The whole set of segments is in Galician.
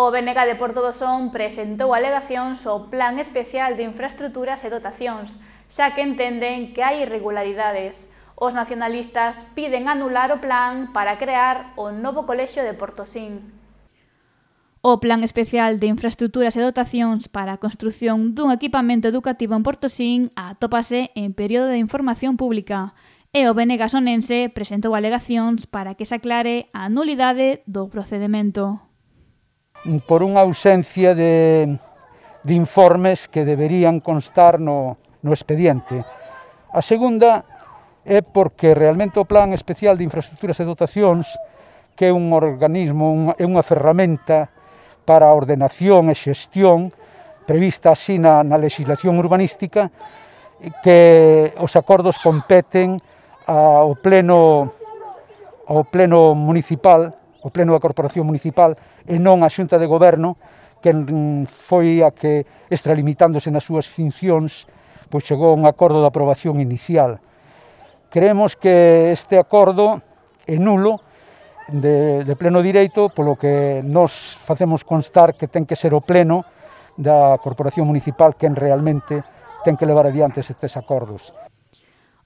O BNG de Porto do Son presentou alegacións ao Plan Especial de Infraestructuras e Dotacións, xa que entenden que hai irregularidades. Os nacionalistas piden anular o plan para crear o novo colexio de Portosín. O Plan Especial de Infraestructuras e Dotacións para a construción dun equipamento educativo en Portosín atópase en período de información pública e o BNG Sonense presentou alegacións para que se aclare a nulidade do procedimento por unha ausencia de, de informes que deberían constar no, no expediente. A segunda é porque realmente o Plan Especial de Infraestructuras e Dotacións que é un organismo, un, é unha ferramenta para a ordenación e xestión prevista así na, na legislación urbanística que os acordos competen ao pleno ao pleno municipal o Pleno da Corporación Municipal e non a Xunta de Goberno, que foi a que, extralimitándose nas súas funcións, pois chegou a un acordo de aprobación inicial. Creemos que este acordo é nulo, de, de pleno direito, polo que nos facemos constar que ten que ser o pleno da Corporación Municipal quen realmente ten que levar adiante estes acordos.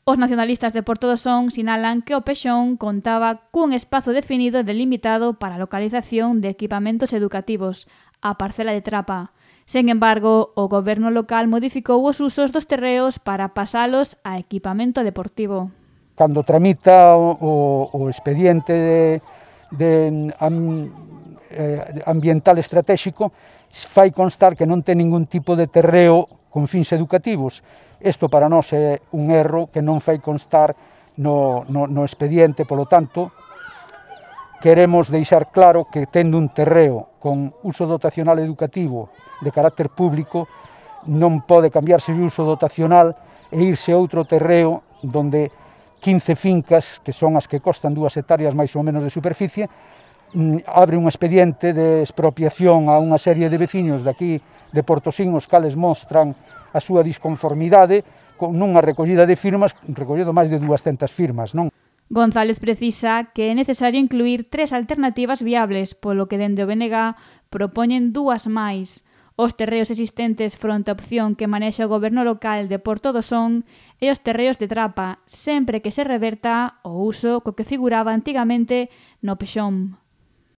Os nacionalistas de Porto do Son sinalan que o Pexón contaba cun espazo definido e delimitado para a localización de equipamentos educativos, a parcela de Trapa. Sen embargo, o goberno local modificou os usos dos terreos para pasalos a equipamento deportivo. Cando tramita o, o, o expediente de, de am, eh, ambiental estratégico, fai constar que non ten ningún tipo de terreo con fins educativos. Isto para nós é un erro que non fai constar no, no, no expediente, polo tanto, queremos deixar claro que tendo un terreo con uso dotacional educativo de carácter público, non pode cambiarse o uso dotacional e irse a outro terreo donde 15 fincas, que son as que costan dúas hectáreas máis ou menos de superficie, Mm, abre un expediente de expropiación a unha serie de veciños de aquí de Portosín, os cales mostran a súa disconformidade con unha recollida de firmas, recollendo máis de 200 firmas, non? González precisa que é necesario incluir tres alternativas viables, polo que dende o BNG propoñen dúas máis. Os terreos existentes fronte a opción que manexa o goberno local de Porto do Son e os terreos de Trapa, sempre que se reverta o uso co que figuraba antigamente no Pexón.